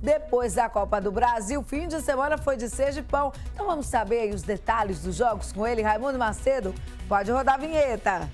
depois da Copa do Brasil. Fim de semana foi de seja de pão. Então vamos saber os detalhes dos jogos com ele, Raimundo Macedo. Pode rodar a vinheta.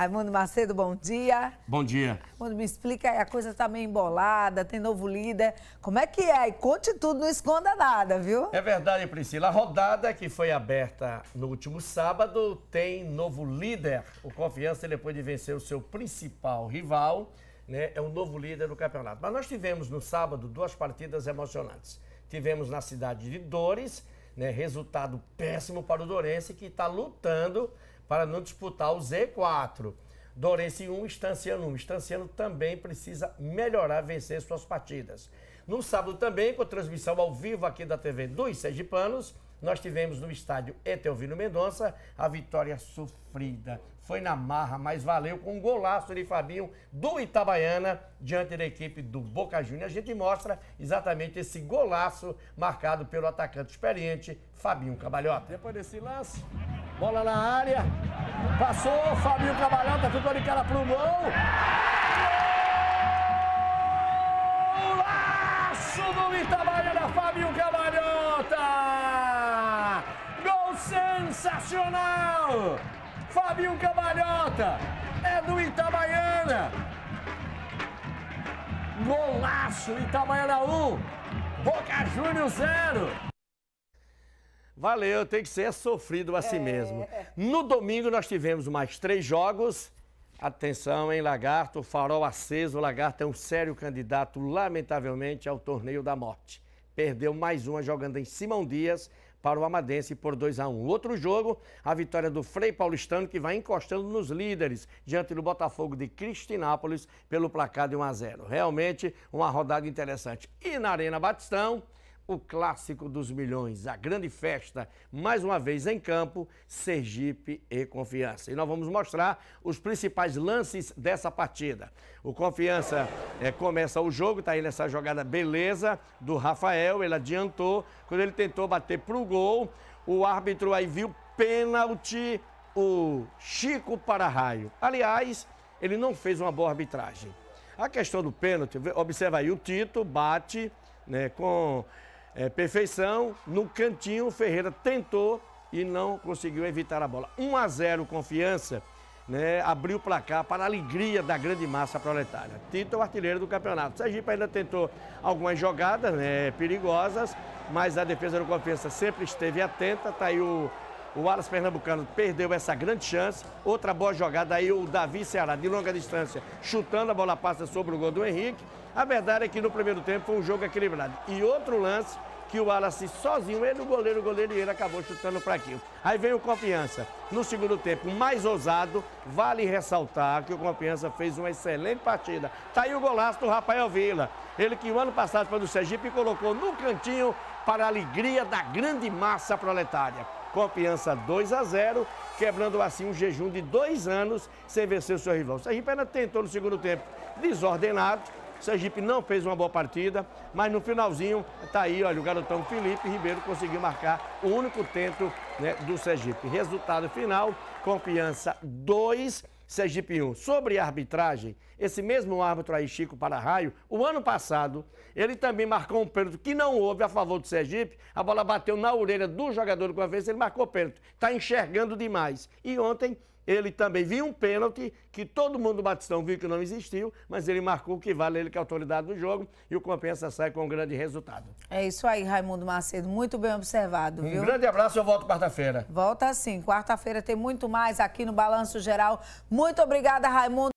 Raimundo Macedo, bom dia. Bom dia. Raimundo, me explica aí, a coisa tá meio embolada, tem novo líder. Como é que é? E conte tudo, não esconda nada, viu? É verdade, Priscila. A rodada que foi aberta no último sábado tem novo líder. O Confiança, depois de vencer o seu principal rival, né, é o novo líder do campeonato. Mas nós tivemos no sábado duas partidas emocionantes. Tivemos na cidade de Dores né? Resultado péssimo para o Dorense, que está lutando para não disputar o Z4. Dorense 1, Estanciano 1. Estanciano também precisa melhorar, vencer suas partidas. No sábado também, com transmissão ao vivo aqui da TV dos Sergipanos, Panos nós tivemos no estádio Etelvino Mendonça a vitória sofrida. Foi na marra, mas valeu com um golaço de Fabinho do Itabaiana diante da equipe do Boca Juniors. A gente mostra exatamente esse golaço marcado pelo atacante experiente Fabinho Cabalhota. Depois desse lance, bola na área, passou, Fabinho Cabalhota ficou de cara pro gol. do Itabaiana, Fábio Camarão. sensacional! Fabinho Cabalhota é do Itabaiana. Golaço Itabaiana 1, Boca Juniors 0. Valeu, tem que ser sofrido assim é. mesmo. No domingo nós tivemos mais três jogos. Atenção, hein, Lagarto? Farol aceso. O Lagarto é um sério candidato, lamentavelmente, ao torneio da morte. Perdeu mais uma jogando em Simão Dias para o Amadense por 2 a 1 Outro jogo, a vitória do Frei Paulistano, que vai encostando nos líderes diante do Botafogo de Cristinápolis pelo placar de 1 a 0 Realmente uma rodada interessante. E na Arena Batistão o clássico dos milhões, a grande festa, mais uma vez em campo, Sergipe e Confiança. E nós vamos mostrar os principais lances dessa partida. O Confiança é, começa o jogo, tá aí nessa jogada beleza do Rafael, ele adiantou, quando ele tentou bater pro gol, o árbitro aí viu pênalti, o Chico para raio. Aliás, ele não fez uma boa arbitragem. A questão do pênalti, observa aí, o Tito bate né, com é, perfeição. No cantinho, Ferreira tentou e não conseguiu evitar a bola. 1 a 0 confiança, né? Abriu o placar para a alegria da grande massa proletária. Tito é o artilheiro do campeonato. Sergipe ainda tentou algumas jogadas né, perigosas, mas a defesa do confiança sempre esteve atenta. Está aí o, o Alas Pernambucano perdeu essa grande chance. Outra boa jogada aí, o Davi Ceará, de longa distância, chutando a bola passa sobre o gol do Henrique. A verdade é que no primeiro tempo foi um jogo equilibrado. E outro lance que o Alassi sozinho, ele, o goleiro, o goleiro e ele acabou chutando para aqui. Aí veio o Confiança. No segundo tempo, mais ousado, vale ressaltar que o Confiança fez uma excelente partida. Tá aí o golaço do Rafael Vila. Ele que o ano passado foi do Sergipe e colocou no cantinho para a alegria da grande massa proletária. Confiança 2 a 0, quebrando assim um jejum de dois anos sem vencer o seu rival. O Sergipe ainda tentou no segundo tempo, desordenado, o Sergipe não fez uma boa partida, mas no finalzinho está aí, olha, o garotão Felipe Ribeiro conseguiu marcar o único tento né, do Sergipe. Resultado final, confiança 2. Sergipe 1. Sobre arbitragem, esse mesmo árbitro aí, Chico para o ano passado, ele também marcou um pênalti que não houve a favor do Sergipe. A bola bateu na orelha do jogador com a vez, ele marcou pênalti. Está enxergando demais. E ontem ele também viu um pênalti que todo mundo do Batistão viu que não existiu, mas ele marcou que vale ele que é a autoridade do jogo e o Compensa sai com um grande resultado. É isso aí, Raimundo Macedo, muito bem observado, viu? Um grande abraço, eu volto quarta-feira. Volta sim, quarta-feira tem muito mais aqui no Balanço Geral. Muito obrigada, Raimundo.